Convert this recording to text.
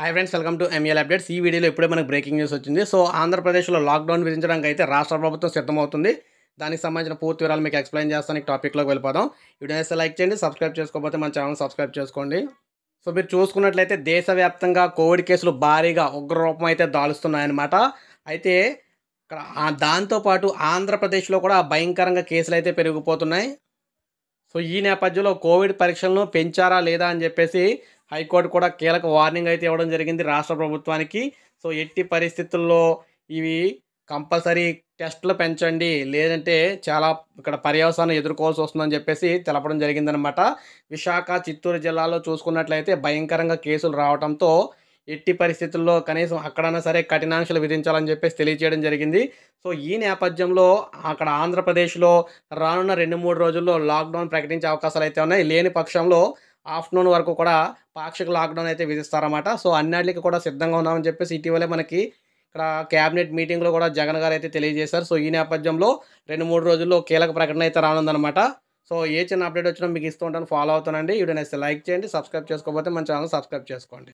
hi friends welcome to ML updates ఈ వీడియోలో ఇప్పుడే మనకు బ్రేకింగ్ న్యూస్ వచ్చింది సో ఆంధ్రప్రదేశ్లో లాక్డౌన్ విధించడానికి అయితే రాష్ట్ర ప్రభుత్వం సిద్ధమవుతుంది దానికి సంబంధించిన పూర్తి వివరాలు మీకు ఎక్స్ప్లెయిన్ చేస్తాను టాపిక్లోకి వెళ్ళిపోదాం వీడియో అయితే లైక్ చేయండి సబ్స్క్రైబ్ చేసుకోకపోతే మన ఛానల్ సబ్స్క్రైబ్ చేసుకోండి సో మీరు చూసుకున్నట్లయితే దేశవ్యాప్తంగా కోవిడ్ కేసులు భారీగా ఉగ్ర రూపం అయితే దాలుస్తున్నాయన్నమాట అయితే దాంతోపాటు ఆంధ్రప్రదేశ్లో కూడా భయంకరంగా కేసులు అయితే పెరిగిపోతున్నాయి సో ఈ నేపథ్యంలో కోవిడ్ పరీక్షలను పెంచారా లేదా అని చెప్పేసి హైకోర్టు కూడా కీలక వార్నింగ్ అయితే ఇవ్వడం జరిగింది రాష్ట్ర ప్రభుత్వానికి సో ఎట్టి పరిస్థితుల్లో ఇవి కంపల్సరీ టెస్టులు పెంచండి లేదంటే చాలా ఇక్కడ పర్యవసానం ఎదుర్కోవాల్సి వస్తుందని చెప్పేసి తెలపడం జరిగిందనమాట విశాఖ చిత్తూరు జిల్లాలో చూసుకున్నట్లయితే భయంకరంగా కేసులు రావడంతో ఎట్టి పరిస్థితుల్లో కనీసం అక్కడన్నా సరే కఠినాంక్షలు విధించాలని చెప్పేసి తెలియజేయడం జరిగింది సో ఈ నేపథ్యంలో అక్కడ ఆంధ్రప్రదేశ్లో రానున్న రెండు మూడు రోజుల్లో లాక్డౌన్ ప్రకటించే అవకాశాలు అయితే ఉన్నాయి లేని పక్షంలో ఆఫ్టర్నూన్ వరకు కూడా పాక్షిక లాక్డౌన్ అయితే విధిస్తారన్నమాట సో అన్నిటికి కూడా సిద్ధంగా ఉన్నామని చెప్పేసి ఇటీవలే మనకి ఇక్కడ క్యాబినెట్ మీటింగ్లో కూడా జగన్ గారు అయితే తెలియజేశారు సో ఈ నేపథ్యంలో రెండు మూడు రోజుల్లో కీలక ప్రకటన అయితే రానుందనమాట సో ఏ చిన్న అప్డేట్ వచ్చినా మీకు ఇస్తూ ఉంటాను ఫాలో అవుతానండి వీడియో నేస్తే లైక్ చేయండి సబ్స్క్రైబ్ చేసుకోకపోతే మన ఛానల్ సబ్స్క్రైబ్ చేసుకోండి